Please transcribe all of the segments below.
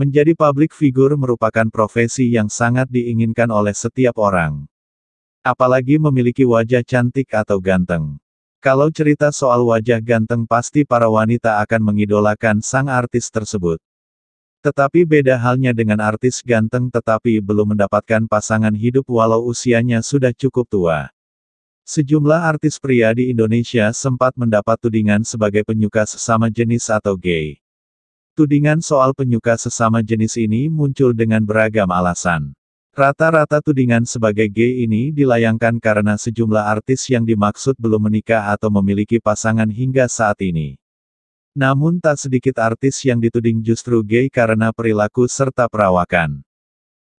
Menjadi publik figur merupakan profesi yang sangat diinginkan oleh setiap orang. Apalagi memiliki wajah cantik atau ganteng. Kalau cerita soal wajah ganteng pasti para wanita akan mengidolakan sang artis tersebut. Tetapi beda halnya dengan artis ganteng tetapi belum mendapatkan pasangan hidup walau usianya sudah cukup tua. Sejumlah artis pria di Indonesia sempat mendapat tudingan sebagai penyuka sesama jenis atau gay. Tudingan soal penyuka sesama jenis ini muncul dengan beragam alasan. Rata-rata tudingan sebagai gay ini dilayangkan karena sejumlah artis yang dimaksud belum menikah atau memiliki pasangan hingga saat ini. Namun tak sedikit artis yang dituding justru gay karena perilaku serta perawakan.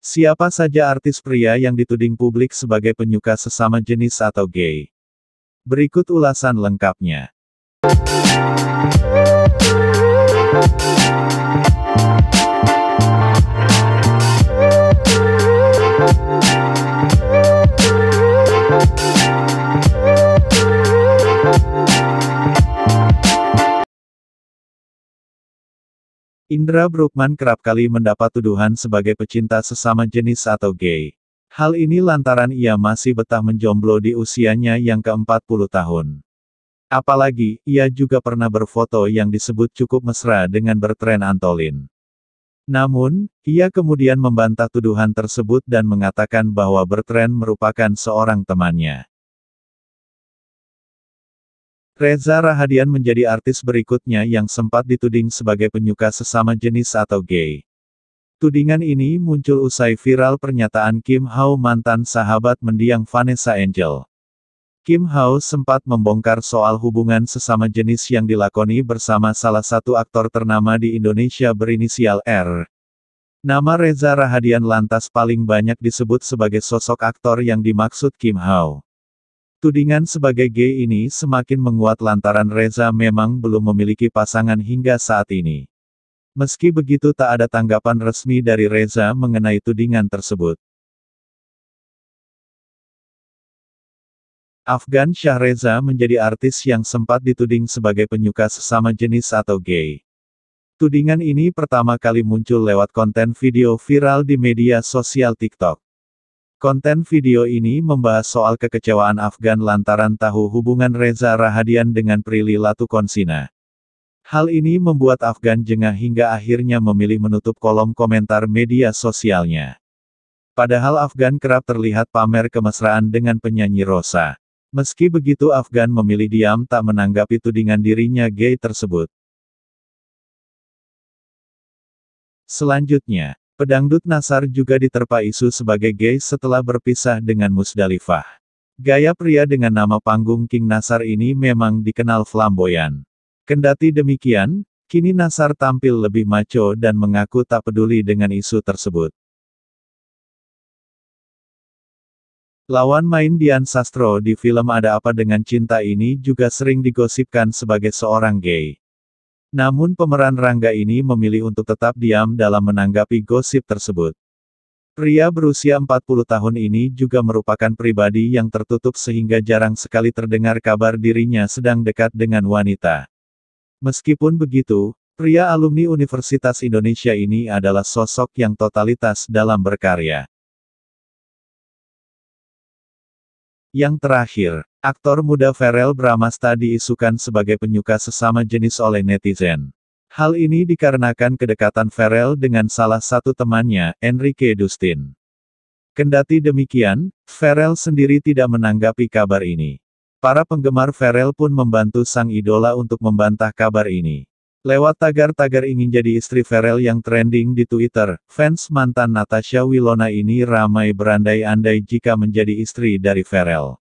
Siapa saja artis pria yang dituding publik sebagai penyuka sesama jenis atau gay? Berikut ulasan lengkapnya. Indra Brookman kerap kali mendapat tuduhan sebagai pecinta sesama jenis atau gay. Hal ini lantaran ia masih betah menjomblo di usianya yang ke-40 tahun. Apalagi, ia juga pernah berfoto yang disebut cukup mesra dengan bertren Antolin. Namun, ia kemudian membantah tuduhan tersebut dan mengatakan bahwa bertren merupakan seorang temannya. Reza Rahadian menjadi artis berikutnya yang sempat dituding sebagai penyuka sesama jenis atau gay. Tudingan ini muncul usai viral pernyataan Kim Hao mantan sahabat mendiang Vanessa Angel. Kim Hao sempat membongkar soal hubungan sesama jenis yang dilakoni bersama salah satu aktor ternama di Indonesia berinisial R. Nama Reza Rahadian lantas paling banyak disebut sebagai sosok aktor yang dimaksud Kim Hao. Tudingan sebagai gay ini semakin menguat lantaran Reza memang belum memiliki pasangan hingga saat ini. Meski begitu tak ada tanggapan resmi dari Reza mengenai tudingan tersebut. Afgan Syahreza menjadi artis yang sempat dituding sebagai penyuka sesama jenis atau gay. Tudingan ini pertama kali muncul lewat konten video viral di media sosial TikTok. Konten video ini membahas soal kekecewaan Afgan lantaran tahu hubungan Reza Rahadian dengan Prilly Latukonsina. Hal ini membuat Afgan jengah hingga akhirnya memilih menutup kolom komentar media sosialnya. Padahal Afgan kerap terlihat pamer kemesraan dengan penyanyi Rosa. Meski begitu Afgan memilih diam tak menanggapi tudingan dirinya gay tersebut. Selanjutnya, pedangdut Nasar juga diterpa isu sebagai gay setelah berpisah dengan Musdalifah. Gaya pria dengan nama panggung King Nasar ini memang dikenal flamboyan. Kendati demikian, kini Nasar tampil lebih maco dan mengaku tak peduli dengan isu tersebut. Lawan main Dian Sastro di film Ada Apa Dengan Cinta ini juga sering digosipkan sebagai seorang gay. Namun pemeran Rangga ini memilih untuk tetap diam dalam menanggapi gosip tersebut. Pria berusia 40 tahun ini juga merupakan pribadi yang tertutup sehingga jarang sekali terdengar kabar dirinya sedang dekat dengan wanita. Meskipun begitu, pria alumni Universitas Indonesia ini adalah sosok yang totalitas dalam berkarya. Yang terakhir, aktor muda Ferel Bramasta diisukan sebagai penyuka sesama jenis oleh netizen. Hal ini dikarenakan kedekatan Ferel dengan salah satu temannya, Enrique Dustin. Kendati demikian, Ferel sendiri tidak menanggapi kabar ini. Para penggemar Ferel pun membantu sang idola untuk membantah kabar ini. Lewat tagar-tagar ingin jadi istri Ferel yang trending di Twitter, fans mantan Natasha Wilona ini ramai berandai-andai jika menjadi istri dari Ferel.